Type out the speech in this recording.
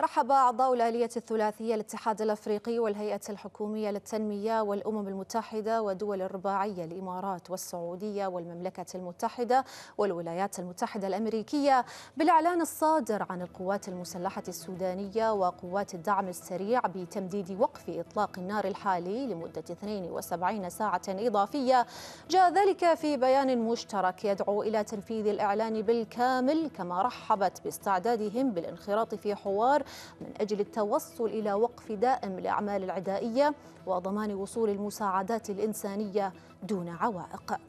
رحب أعضاء الآلية الثلاثية الاتحاد الأفريقي والهيئة الحكومية للتنمية والأمم المتحدة ودول الرباعية الإمارات والسعودية والمملكة المتحدة والولايات المتحدة الأمريكية بالإعلان الصادر عن القوات المسلحة السودانية وقوات الدعم السريع بتمديد وقف إطلاق النار الحالي لمدة 72 ساعة إضافية جاء ذلك في بيان مشترك يدعو إلى تنفيذ الإعلان بالكامل كما رحبت باستعدادهم بالانخراط في حوار من أجل التوصل إلى وقف دائم لأعمال العدائية وضمان وصول المساعدات الإنسانية دون عوائق